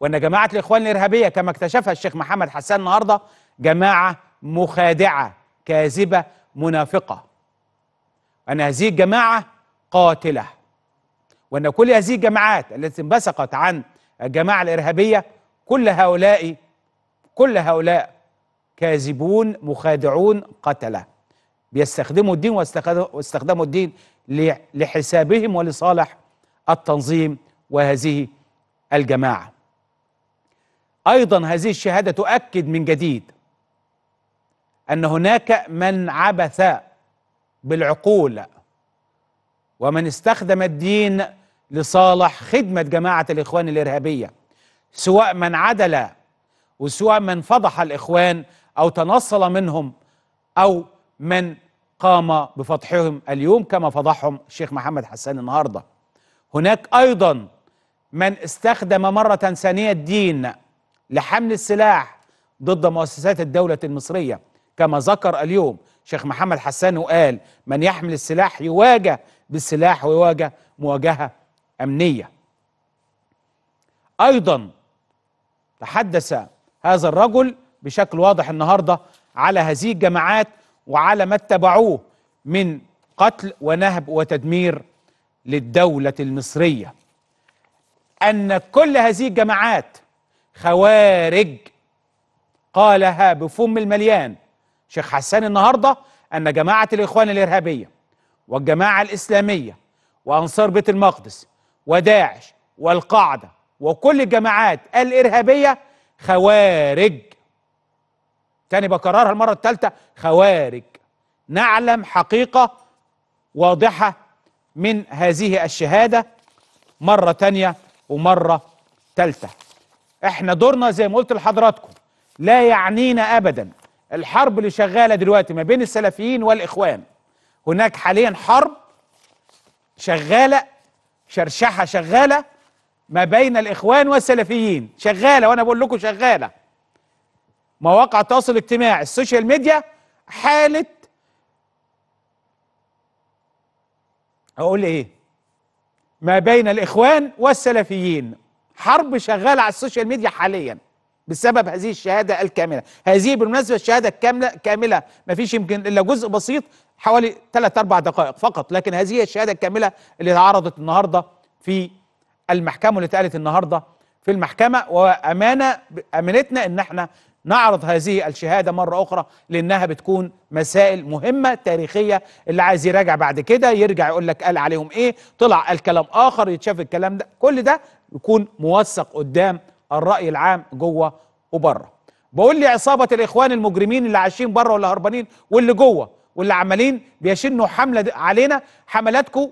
وان جماعه الاخوان الارهابيه كما اكتشفها الشيخ محمد حسان النهارده جماعه مخادعه كاذبه منافقه ان هذه الجماعه قاتله وان كل هذه الجماعات التي انبثقت عن الجماعه الارهابيه كل هؤلاء كل هؤلاء كاذبون مخادعون قتله بيستخدموا الدين واستخدموا الدين لحسابهم ولصالح التنظيم وهذه الجماعه ايضا هذه الشهاده تؤكد من جديد ان هناك من عبث بالعقول ومن استخدم الدين لصالح خدمه جماعه الاخوان الارهابيه سواء من عدل وسواء من فضح الاخوان او تنصل منهم او من قام بفضحهم اليوم كما فضحهم الشيخ محمد حسان النهارده هناك ايضا من استخدم مره ثانيه الدين لحمل السلاح ضد مؤسسات الدولة المصرية كما ذكر اليوم شيخ محمد حسان وقال من يحمل السلاح يواجه بالسلاح ويواجه مواجهة أمنية أيضا تحدث هذا الرجل بشكل واضح النهارده على هذه الجماعات وعلى ما اتبعوه من قتل ونهب وتدمير للدولة المصرية أن كل هذه الجماعات خوارج قالها بفم المليان شيخ حسان النهارده ان جماعه الاخوان الارهابيه والجماعه الاسلاميه وانصار بيت المقدس وداعش والقاعده وكل الجماعات الارهابيه خوارج تاني بكررها المره الثالثه خوارج نعلم حقيقه واضحه من هذه الشهاده مره تانيه ومره ثالثه احنا دورنا زي ما قلت لحضراتكم لا يعنينا ابدا الحرب اللي شغاله دلوقتي ما بين السلفيين والاخوان هناك حاليا حرب شغاله شرشحه شغاله ما بين الاخوان والسلفيين شغاله وانا بقول لكم شغاله مواقع التواصل الاجتماعي السوشيال ميديا حاله اقول ايه ما بين الاخوان والسلفيين حرب شغاله على السوشيال ميديا حاليا بسبب هذه الشهاده الكامله هذه بالمناسبه الشهاده الكامله كامله ما فيش يمكن الا جزء بسيط حوالي 3 أربع دقائق فقط لكن هذه هي الشهاده الكامله اللي اتعرضت النهارده في المحكمه واللي اتقالت النهارده في المحكمه وامانه امانتنا ان احنا نعرض هذه الشهاده مره اخرى لانها بتكون مسائل مهمه تاريخيه اللي عايز يراجع بعد كده يرجع يقول لك قال عليهم ايه طلع الكلام اخر يتشاف الكلام ده كل ده يكون موثق قدام الراي العام جوه وبره بقول لي عصابه الاخوان المجرمين اللي عايشين بره واللي هربانين واللي جوه واللي عمالين بيشنوا حمله علينا حملاتكم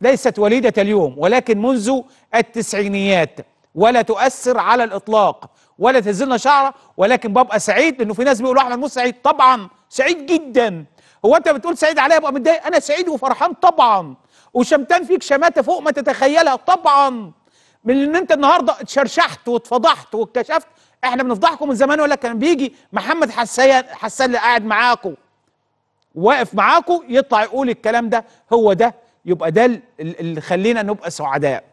ليست وليده اليوم ولكن منذ التسعينيات ولا تؤثر على الاطلاق ولا تهزلنا شعره ولكن ببقى سعيد لانه في ناس بيقولوا احمد موسى سعيد طبعا سعيد جدا هو انت بتقول سعيد عليا ابقى متضايق انا سعيد وفرحان طبعا وشمتان فيك شماته فوق ما تتخيلها طبعا من ان انت النهارده اتشرشحت واتفضحت واتكشفت احنا بنفضحكم من زمان ولا كان بيجي محمد حسان حسان اللي قاعد معاكم واقف معاكم يطلع يقول الكلام ده هو ده يبقى ده اللي خلينا نبقى سعداء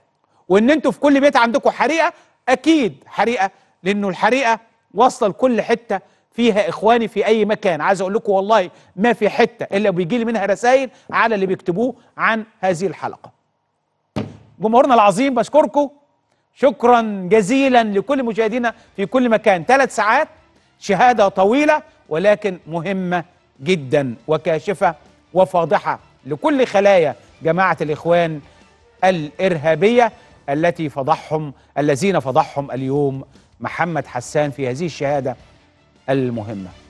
وان انتوا في كل بيت عندكم حريقه اكيد حريقه لانه الحريقه واصله لكل حته فيها اخواني في اي مكان عايز اقول لكم والله ما في حته الا بيجي لي منها رسائل على اللي بيكتبوه عن هذه الحلقه جمهورنا العظيم بشكركم شكرا جزيلا لكل مشاهدينا في كل مكان ثلاث ساعات شهادة طويلة ولكن مهمة جدا وكاشفة وفاضحة لكل خلايا جماعة الإخوان الإرهابية التي فضحهم الذين فضحهم اليوم محمد حسان في هذه الشهادة المهمة